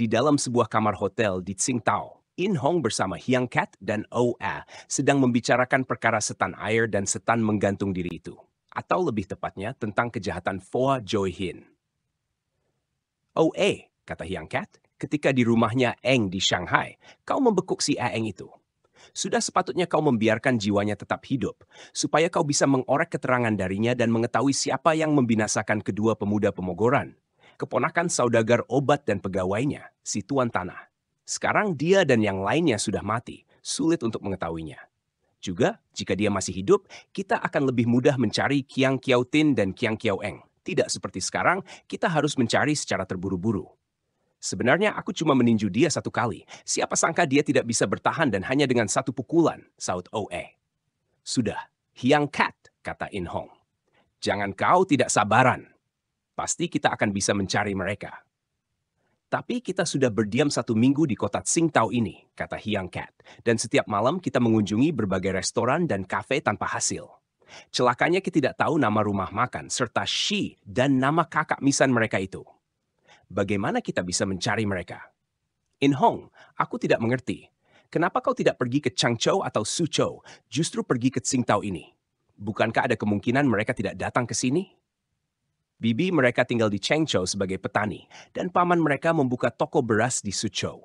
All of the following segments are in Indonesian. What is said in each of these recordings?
di dalam sebuah kamar hotel di Tsingtao. In Hong bersama Hyang Kat dan A sedang membicarakan perkara setan air dan setan menggantung diri itu. Atau lebih tepatnya tentang kejahatan Foa Joy Hin. A, kata Hyang Kat, ketika di rumahnya Eng di Shanghai, kau membekuk si Aeng itu. Sudah sepatutnya kau membiarkan jiwanya tetap hidup, supaya kau bisa mengorek keterangan darinya dan mengetahui siapa yang membinasakan kedua pemuda pemogoran, keponakan saudagar obat dan pegawainya, si tuan tanah. Sekarang dia dan yang lainnya sudah mati, sulit untuk mengetahuinya. Juga, jika dia masih hidup, kita akan lebih mudah mencari Kiang Kiao Tin dan Kiang Kiao Eng. Tidak seperti sekarang, kita harus mencari secara terburu-buru. Sebenarnya aku cuma meninju dia satu kali. Siapa sangka dia tidak bisa bertahan dan hanya dengan satu pukulan, saut Oe. Sudah, Hiang Kat, kata In Hong. Jangan kau tidak sabaran pasti kita akan bisa mencari mereka. Tapi kita sudah berdiam satu minggu di kota Tsingtao ini, kata Hyang Cat. Dan setiap malam kita mengunjungi berbagai restoran dan kafe tanpa hasil. Celakanya kita tidak tahu nama rumah makan, serta Shi dan nama kakak misan mereka itu. Bagaimana kita bisa mencari mereka? In Hong, aku tidak mengerti. Kenapa kau tidak pergi ke Changzhou atau Suzhou, justru pergi ke Tsingtao ini? Bukankah ada kemungkinan mereka tidak datang ke sini? Bibi mereka tinggal di Chengchou sebagai petani, dan paman mereka membuka toko beras di Suzhou.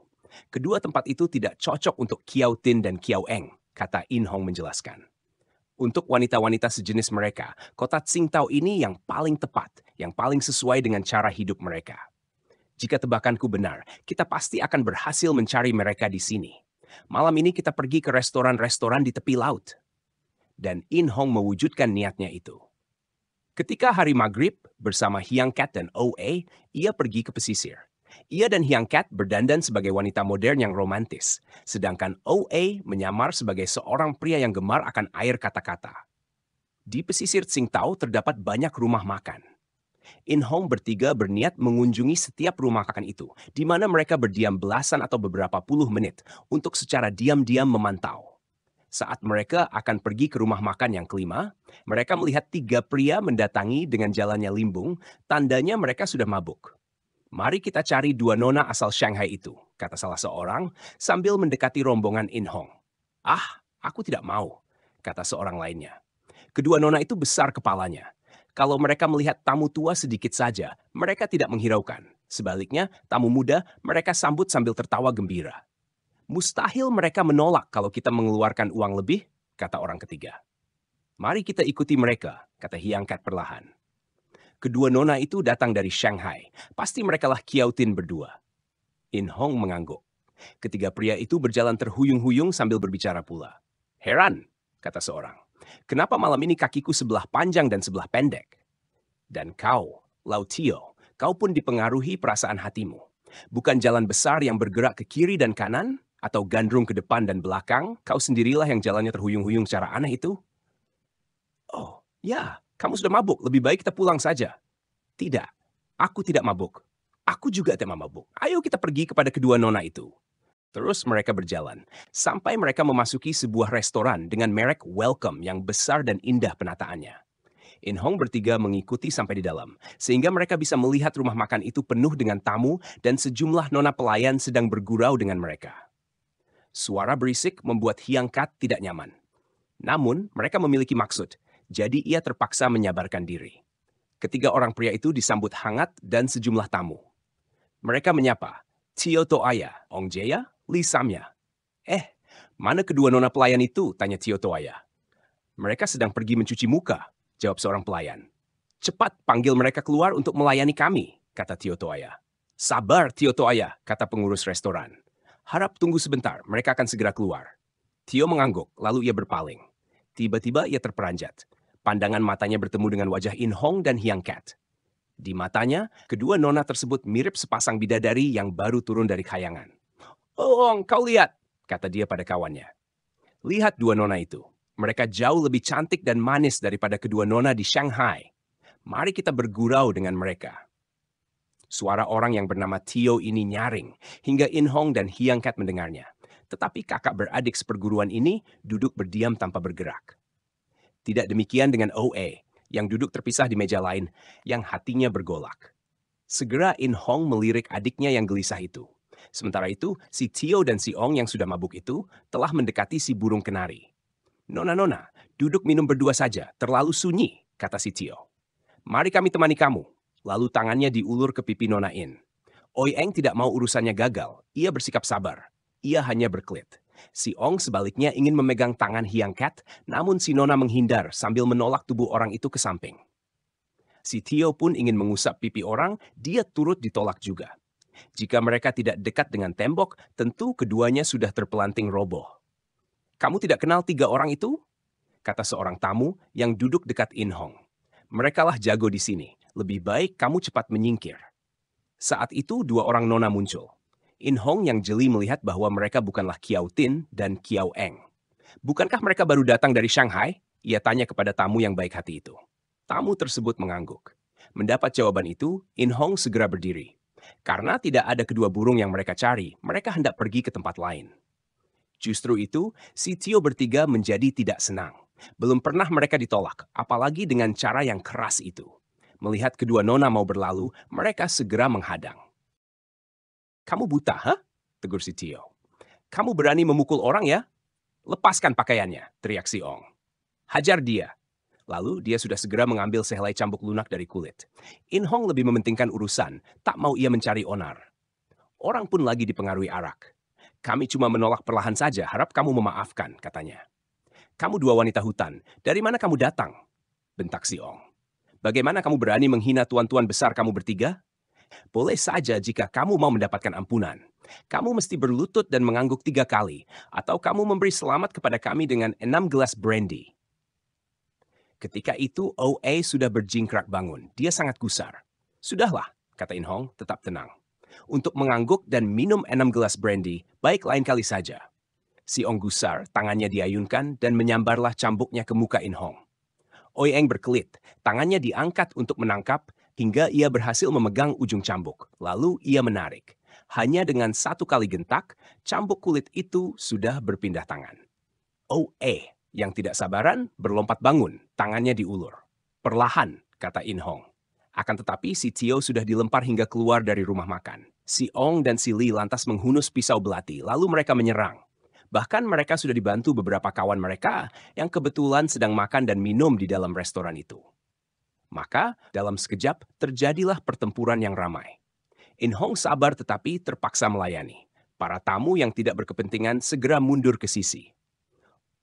Kedua tempat itu tidak cocok untuk Kiao Tin dan Kiao Eng, kata In Hong menjelaskan. Untuk wanita-wanita sejenis mereka, kota Tsingtao ini yang paling tepat, yang paling sesuai dengan cara hidup mereka. Jika tebakanku benar, kita pasti akan berhasil mencari mereka di sini. Malam ini kita pergi ke restoran-restoran di tepi laut. Dan In Hong mewujudkan niatnya itu. Ketika hari maghrib, bersama Hyang Cat dan OA, ia pergi ke pesisir. Ia dan Hyang Cat berdandan sebagai wanita modern yang romantis, sedangkan OA menyamar sebagai seorang pria yang gemar akan air kata-kata. Di pesisir Tsingtao terdapat banyak rumah makan. In Hong bertiga berniat mengunjungi setiap rumah makan itu, di mana mereka berdiam belasan atau beberapa puluh menit untuk secara diam-diam memantau. Saat mereka akan pergi ke rumah makan yang kelima, mereka melihat tiga pria mendatangi dengan jalannya limbung, tandanya mereka sudah mabuk. Mari kita cari dua nona asal Shanghai itu, kata salah seorang sambil mendekati rombongan In Hong. Ah, aku tidak mau, kata seorang lainnya. Kedua nona itu besar kepalanya. Kalau mereka melihat tamu tua sedikit saja, mereka tidak menghiraukan. Sebaliknya, tamu muda mereka sambut sambil tertawa gembira. Mustahil mereka menolak kalau kita mengeluarkan uang lebih, kata orang ketiga. Mari kita ikuti mereka, kata Hiangkat perlahan. Kedua nona itu datang dari Shanghai. Pasti mereka lah Kiautin berdua. In Hong mengangguk. Ketiga pria itu berjalan terhuyung-huyung sambil berbicara pula. Heran, kata seorang. Kenapa malam ini kakiku sebelah panjang dan sebelah pendek? Dan kau, Tio, kau pun dipengaruhi perasaan hatimu. Bukan jalan besar yang bergerak ke kiri dan kanan, atau gandrung ke depan dan belakang, kau sendirilah yang jalannya terhuyung-huyung secara aneh itu? Oh, ya, kamu sudah mabuk. Lebih baik kita pulang saja. Tidak, aku tidak mabuk. Aku juga tidak mabuk. Ayo kita pergi kepada kedua nona itu. Terus mereka berjalan, sampai mereka memasuki sebuah restoran dengan merek Welcome yang besar dan indah penataannya. In Hong bertiga mengikuti sampai di dalam, sehingga mereka bisa melihat rumah makan itu penuh dengan tamu dan sejumlah nona pelayan sedang bergurau dengan mereka. Suara berisik membuat hiangkat Kat tidak nyaman. Namun, mereka memiliki maksud, jadi ia terpaksa menyabarkan diri. Ketiga orang pria itu disambut hangat dan sejumlah tamu. Mereka menyapa, Tio Toaya, Ong Jaya, Li Samya. Eh, mana kedua nona pelayan itu? Tanya Tio Toaya. Mereka sedang pergi mencuci muka, jawab seorang pelayan. Cepat panggil mereka keluar untuk melayani kami, kata Tio Toaya. Sabar, Tio Toaya, kata pengurus restoran. Harap tunggu sebentar, mereka akan segera keluar. Tio mengangguk, lalu ia berpaling. Tiba-tiba ia terperanjat. Pandangan matanya bertemu dengan wajah In Hong dan Hyang Cat. Di matanya, kedua nona tersebut mirip sepasang bidadari yang baru turun dari kayangan. Oh, Hong, oh, kau lihat, kata dia pada kawannya. Lihat dua nona itu. Mereka jauh lebih cantik dan manis daripada kedua nona di Shanghai. Mari kita bergurau dengan mereka. Suara orang yang bernama Tio ini nyaring, hingga In Hong dan Hyang Kat mendengarnya. Tetapi kakak beradik seperguruan ini duduk berdiam tanpa bergerak. Tidak demikian dengan OA, yang duduk terpisah di meja lain, yang hatinya bergolak. Segera In Hong melirik adiknya yang gelisah itu. Sementara itu, si Tio dan si Ong yang sudah mabuk itu telah mendekati si burung kenari. Nona-nona, duduk minum berdua saja, terlalu sunyi, kata si Tio. Mari kami temani kamu, lalu tangannya diulur ke pipi Nona In. Oi Eng tidak mau urusannya gagal, ia bersikap sabar. Ia hanya berkelit. Si Ong sebaliknya ingin memegang tangan Hiang Cat, namun si Nona menghindar sambil menolak tubuh orang itu ke samping. Si Tio pun ingin mengusap pipi orang, dia turut ditolak juga. Jika mereka tidak dekat dengan tembok, tentu keduanya sudah terpelanting roboh. Kamu tidak kenal tiga orang itu? Kata seorang tamu yang duduk dekat In Hong. Merekalah jago di sini, lebih baik kamu cepat menyingkir. Saat itu dua orang nona muncul. In Hong yang jeli melihat bahwa mereka bukanlah Kiao Tin dan Kiao Eng. Bukankah mereka baru datang dari Shanghai? Ia tanya kepada tamu yang baik hati itu. Tamu tersebut mengangguk. Mendapat jawaban itu, In Hong segera berdiri. Karena tidak ada kedua burung yang mereka cari, mereka hendak pergi ke tempat lain. Justru itu, si Tio bertiga menjadi tidak senang. Belum pernah mereka ditolak, apalagi dengan cara yang keras itu. Melihat kedua nona mau berlalu, mereka segera menghadang. Kamu buta, ha? Huh? Tegur si Tio. Kamu berani memukul orang ya? Lepaskan pakaiannya, teriak si Ong. Hajar dia. Lalu dia sudah segera mengambil sehelai cambuk lunak dari kulit. In Hong lebih mementingkan urusan, tak mau ia mencari onar. Orang pun lagi dipengaruhi arak. Kami cuma menolak perlahan saja, harap kamu memaafkan, katanya. Kamu dua wanita hutan, dari mana kamu datang? Bentak si Ong. Bagaimana kamu berani menghina tuan-tuan besar kamu bertiga? Boleh saja jika kamu mau mendapatkan ampunan. Kamu mesti berlutut dan mengangguk tiga kali, atau kamu memberi selamat kepada kami dengan enam gelas brandy. Ketika itu, OA sudah berjingkrak bangun. Dia sangat gusar. Sudahlah, kata In Hong, tetap tenang. Untuk mengangguk dan minum enam gelas brandy, baik lain kali saja. Si Ong gusar, tangannya diayunkan dan menyambarlah cambuknya ke muka In Hong. Oyeng berkelit, tangannya diangkat untuk menangkap hingga ia berhasil memegang ujung cambuk. Lalu ia menarik. Hanya dengan satu kali gentak, cambuk kulit itu sudah berpindah tangan. OE yang tidak sabaran berlompat bangun, tangannya diulur. Perlahan, kata In Hong. Akan tetapi si Tio sudah dilempar hingga keluar dari rumah makan. Si Ong dan si Li lantas menghunus pisau belati, lalu mereka menyerang. Bahkan mereka sudah dibantu beberapa kawan mereka yang kebetulan sedang makan dan minum di dalam restoran itu. Maka, dalam sekejap, terjadilah pertempuran yang ramai. In Hong sabar tetapi terpaksa melayani. Para tamu yang tidak berkepentingan segera mundur ke sisi.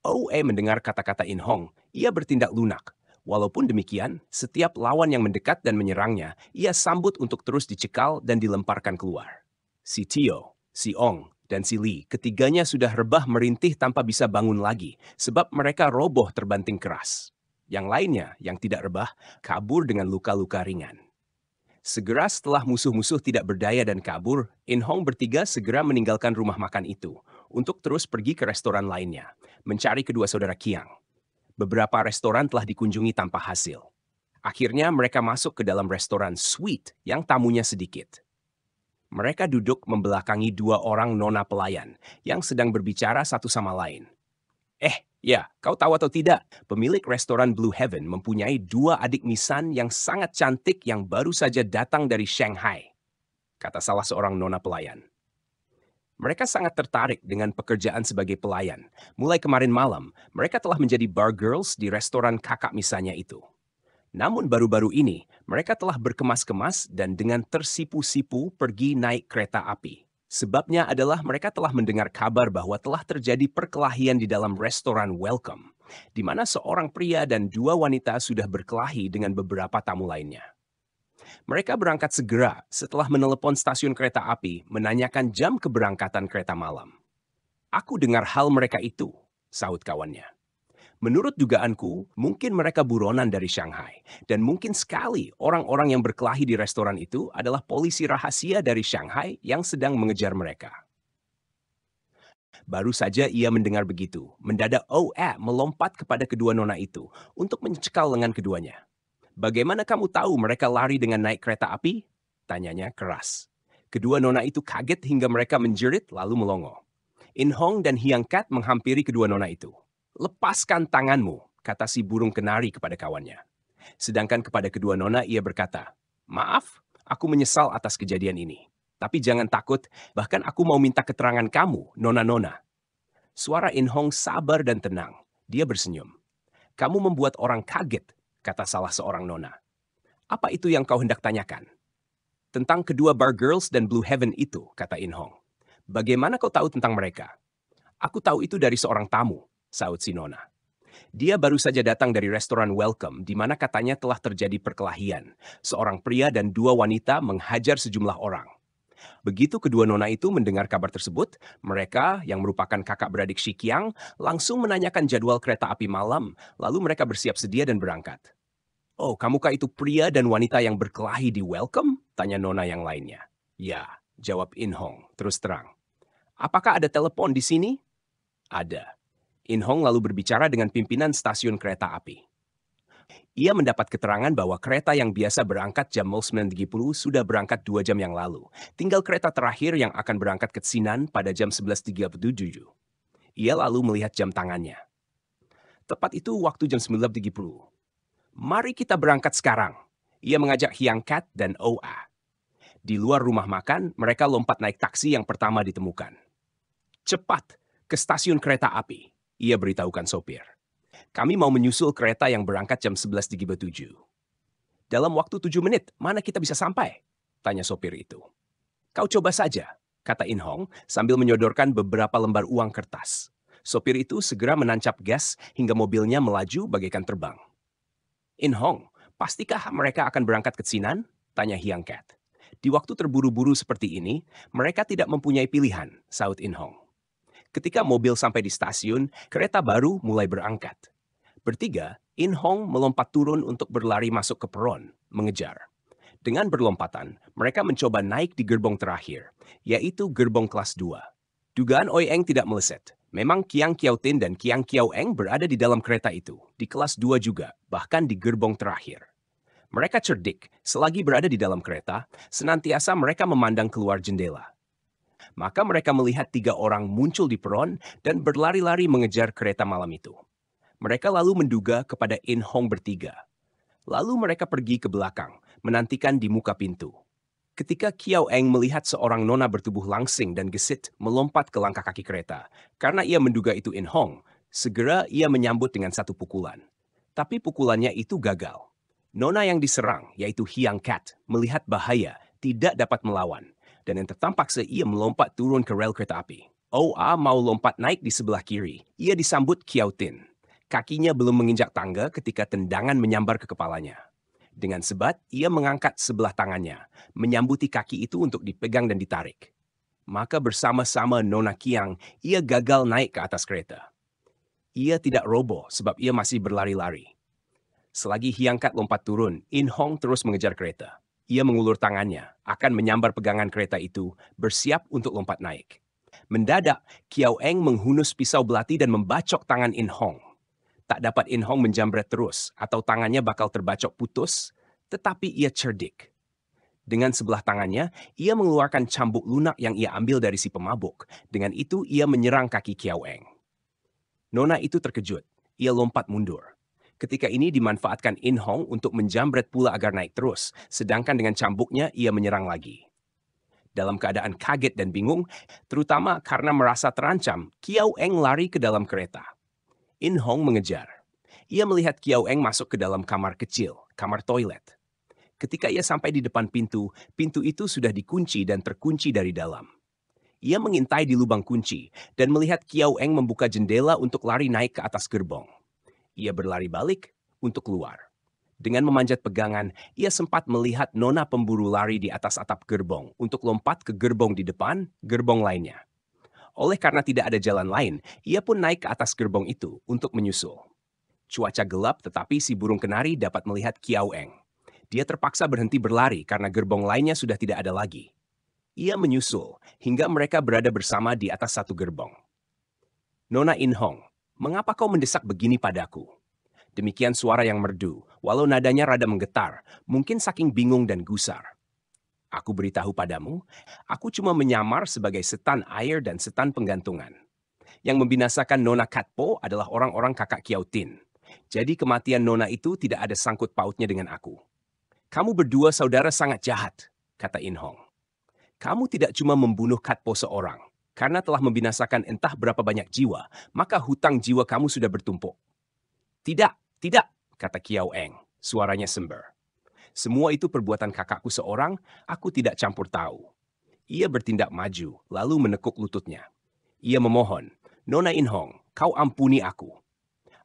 OE mendengar kata-kata In Hong, ia bertindak lunak. Walaupun demikian, setiap lawan yang mendekat dan menyerangnya, ia sambut untuk terus dicekal dan dilemparkan keluar. Si Tio, si Ong, dan si ketiganya sudah rebah merintih tanpa bisa bangun lagi, sebab mereka roboh terbanting keras. Yang lainnya, yang tidak rebah, kabur dengan luka-luka ringan. Segera setelah musuh-musuh tidak berdaya dan kabur, In Hong bertiga segera meninggalkan rumah makan itu untuk terus pergi ke restoran lainnya, mencari kedua saudara Kiang. Beberapa restoran telah dikunjungi tanpa hasil. Akhirnya mereka masuk ke dalam restoran Sweet yang tamunya sedikit mereka duduk membelakangi dua orang nona pelayan yang sedang berbicara satu sama lain. Eh, ya, kau tahu atau tidak, pemilik restoran Blue Heaven mempunyai dua adik nisan yang sangat cantik yang baru saja datang dari Shanghai, kata salah seorang nona pelayan. Mereka sangat tertarik dengan pekerjaan sebagai pelayan. Mulai kemarin malam, mereka telah menjadi bar girls di restoran kakak misalnya itu. Namun baru-baru ini, mereka telah berkemas-kemas dan dengan tersipu-sipu pergi naik kereta api. Sebabnya adalah mereka telah mendengar kabar bahwa telah terjadi perkelahian di dalam restoran Welcome, di mana seorang pria dan dua wanita sudah berkelahi dengan beberapa tamu lainnya. Mereka berangkat segera setelah menelepon stasiun kereta api menanyakan jam keberangkatan kereta malam. Aku dengar hal mereka itu, sahut kawannya. Menurut dugaanku, mungkin mereka buronan dari Shanghai. Dan mungkin sekali orang-orang yang berkelahi di restoran itu adalah polisi rahasia dari Shanghai yang sedang mengejar mereka. Baru saja ia mendengar begitu, mendadak OE oh eh melompat kepada kedua nona itu untuk mencekal lengan keduanya. Bagaimana kamu tahu mereka lari dengan naik kereta api? Tanyanya keras. Kedua nona itu kaget hingga mereka menjerit lalu melongo. In Hong dan Hiang Kat menghampiri kedua nona itu. Lepaskan tanganmu, kata si burung kenari kepada kawannya. Sedangkan kepada kedua nona ia berkata, Maaf, aku menyesal atas kejadian ini. Tapi jangan takut, bahkan aku mau minta keterangan kamu, nona-nona. Suara In Hong sabar dan tenang. Dia bersenyum. Kamu membuat orang kaget, kata salah seorang nona. Apa itu yang kau hendak tanyakan? Tentang kedua bar girls dan Blue Heaven itu, kata In Hong. Bagaimana kau tahu tentang mereka? Aku tahu itu dari seorang tamu, saut Sinona. Dia baru saja datang dari restoran Welcome, di mana katanya telah terjadi perkelahian. Seorang pria dan dua wanita menghajar sejumlah orang. Begitu kedua nona itu mendengar kabar tersebut, mereka yang merupakan kakak beradik Shikyang langsung menanyakan jadwal kereta api malam, lalu mereka bersiap sedia dan berangkat. Oh, kamukah itu pria dan wanita yang berkelahi di Welcome? Tanya nona yang lainnya. Ya, jawab In Hong, terus terang. Apakah ada telepon di sini? Ada. In Hong lalu berbicara dengan pimpinan stasiun kereta api. Ia mendapat keterangan bahwa kereta yang biasa berangkat jam 09.30 sudah berangkat dua jam yang lalu. Tinggal kereta terakhir yang akan berangkat ke Sinan pada jam 11.37. Ia lalu melihat jam tangannya. Tepat itu waktu jam 09.30. Mari kita berangkat sekarang. Ia mengajak Hyang Kat dan Oa. Di luar rumah makan, mereka lompat naik taksi yang pertama ditemukan. Cepat, ke stasiun kereta api. Ia beritahukan sopir. Kami mau menyusul kereta yang berangkat jam 11.37. Dalam waktu tujuh menit, mana kita bisa sampai? Tanya sopir itu. Kau coba saja, kata In Hong sambil menyodorkan beberapa lembar uang kertas. Sopir itu segera menancap gas hingga mobilnya melaju bagaikan terbang. In Hong, pastikah mereka akan berangkat ke Sinan? Tanya Hyang Cat. Di waktu terburu-buru seperti ini, mereka tidak mempunyai pilihan, saut In Hong. Ketika mobil sampai di stasiun, kereta baru mulai berangkat. Bertiga, In Hong melompat turun untuk berlari masuk ke peron, mengejar. Dengan berlompatan, mereka mencoba naik di gerbong terakhir, yaitu gerbong kelas 2. Dugaan Oi Eng tidak meleset. Memang Kiang Kiao Tin dan Kiang Kiao Eng berada di dalam kereta itu, di kelas 2 juga, bahkan di gerbong terakhir. Mereka cerdik, selagi berada di dalam kereta, senantiasa mereka memandang keluar jendela. Maka mereka melihat tiga orang muncul di peron dan berlari-lari mengejar kereta malam itu. Mereka lalu menduga kepada In Hong bertiga. Lalu mereka pergi ke belakang, menantikan di muka pintu. Ketika Kiao Eng melihat seorang nona bertubuh langsing dan gesit melompat ke langkah kaki kereta, karena ia menduga itu In Hong, segera ia menyambut dengan satu pukulan. Tapi pukulannya itu gagal. Nona yang diserang, yaitu Hyang Cat, melihat bahaya, tidak dapat melawan. dan yang tentang paksa ia melompat turun ke rel kereta api. Oa mau lompat naik di sebelah kiri. Ia disambut Kiao Tin. Kakinya belum menginjak tangga ketika tendangan menyambar ke kepalanya. Dengan sebat, ia mengangkat sebelah tangannya, menyambuti kaki itu untuk dipegang dan ditarik. Maka bersama-sama Nona Kiang, ia gagal naik ke atas kereta. Ia tidak robo sebab ia masih berlari-lari. Selagi Hiangkat lompat turun, In Hong terus mengejar kereta. Ia mengulur tangannya, akan menyambar pegangan kereta itu, bersiap untuk lompat naik. Mendadak, Kiao Eng menghunus pisau belati dan membacok tangan In Hong. Tak dapat In Hong menjamret terus, atau tangannya bakal terbacok putus, tetapi ia cerdik. Dengan sebelah tangannya, ia mengeluarkan cambuk lunak yang ia ambil dari si pemabuk. Dengan itu, ia menyerang kaki Kiao Eng. Nona itu terkejut. Ia lompat mundur. Ketika ini dimanfaatkan In Hong untuk menjambret pula agar naik terus, sedangkan dengan cambuknya ia menyerang lagi. Dalam keadaan kaget dan bingung, terutama karena merasa terancam, Kiao Eng lari ke dalam kereta. In Hong mengejar. Ia melihat Kiao Eng masuk ke dalam kamar kecil, kamar toilet. Ketika ia sampai di depan pintu, pintu itu sudah dikunci dan terkunci dari dalam. Ia mengintai di lubang kunci dan melihat Kiao Eng membuka jendela untuk lari naik ke atas gerbong ia berlari balik untuk keluar. Dengan memanjat pegangan, ia sempat melihat nona pemburu lari di atas atap gerbong untuk lompat ke gerbong di depan, gerbong lainnya. Oleh karena tidak ada jalan lain, ia pun naik ke atas gerbong itu untuk menyusul. Cuaca gelap tetapi si burung kenari dapat melihat Kiao Eng. Dia terpaksa berhenti berlari karena gerbong lainnya sudah tidak ada lagi. Ia menyusul hingga mereka berada bersama di atas satu gerbong. Nona In Hong, Mengapa kau mendesak begini padaku? Demikian suara yang merdu, walau nadanya rada menggetar, mungkin saking bingung dan gusar. Aku beritahu padamu, aku cuma menyamar sebagai setan air dan setan penggantungan. Yang membinasakan Nona Katpo adalah orang-orang kakak Kiautin. Jadi kematian Nona itu tidak ada sangkut pautnya dengan aku. Kamu berdua saudara sangat jahat, kata In Hong. Kamu tidak cuma membunuh Katpo seorang, karena telah membinasakan entah berapa banyak jiwa, maka hutang jiwa kamu sudah bertumpuk. Tidak, tidak, kata Kiao Eng, suaranya sember. Semua itu perbuatan kakakku seorang, aku tidak campur tahu. Ia bertindak maju, lalu menekuk lututnya. Ia memohon, Nona In Hong, kau ampuni aku.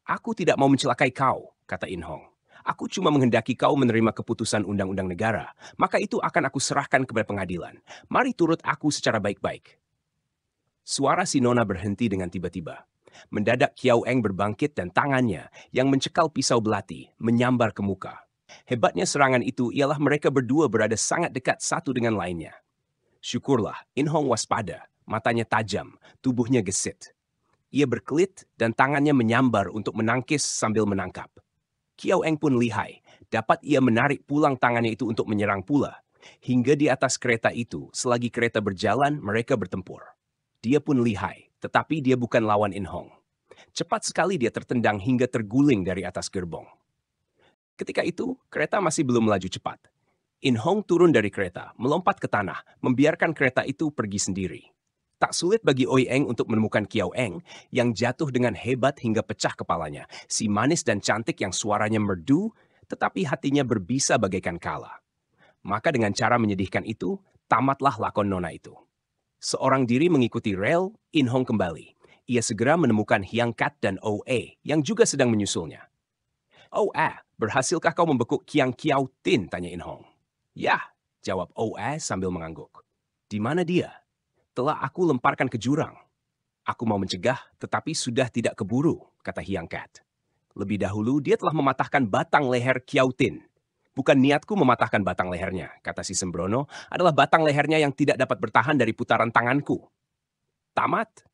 Aku tidak mau mencelakai kau, kata In Hong. Aku cuma menghendaki kau menerima keputusan undang-undang negara, maka itu akan aku serahkan kepada pengadilan. Mari turut aku secara baik-baik. Suara si Nona berhenti dengan tiba-tiba. Mendadak Kiao Eng berbangkit dan tangannya yang mencekal pisau belati menyambar ke muka. Hebatnya serangan itu ialah mereka berdua berada sangat dekat satu dengan lainnya. Syukurlah, In Hong waspada, matanya tajam, tubuhnya gesit. Ia berkelit dan tangannya menyambar untuk menangkis sambil menangkap. Kiao Eng pun lihai, dapat ia menarik pulang tangannya itu untuk menyerang pula. Hingga di atas kereta itu, selagi kereta berjalan, mereka bertempur. Dia pun lihai, tetapi dia bukan lawan In Hong. Cepat sekali dia tertendang hingga terguling dari atas gerbong. Ketika itu, kereta masih belum melaju cepat. In Hong turun dari kereta, melompat ke tanah, membiarkan kereta itu pergi sendiri. Tak sulit bagi Oi Eng untuk menemukan Kiao Eng yang jatuh dengan hebat hingga pecah kepalanya, si manis dan cantik yang suaranya merdu, tetapi hatinya berbisa bagaikan kala. Maka dengan cara menyedihkan itu, tamatlah lakon nona itu. Seorang diri mengikuti rel, In Hong kembali. Ia segera menemukan Hyang Kat dan Oe oh eh yang juga sedang menyusulnya. Oh ah, berhasilkah kau membekuk Kiang Kiao Tin? Tanya In Hong. Ya, jawab Oe oh ah sambil mengangguk. Di mana dia? Telah aku lemparkan ke jurang. Aku mau mencegah, tetapi sudah tidak keburu, kata Hyang Kat. Lebih dahulu, dia telah mematahkan batang leher Kiao Tin. Bukan niatku mematahkan batang lehernya, kata si Sembrono, adalah batang lehernya yang tidak dapat bertahan dari putaran tanganku. Tamat?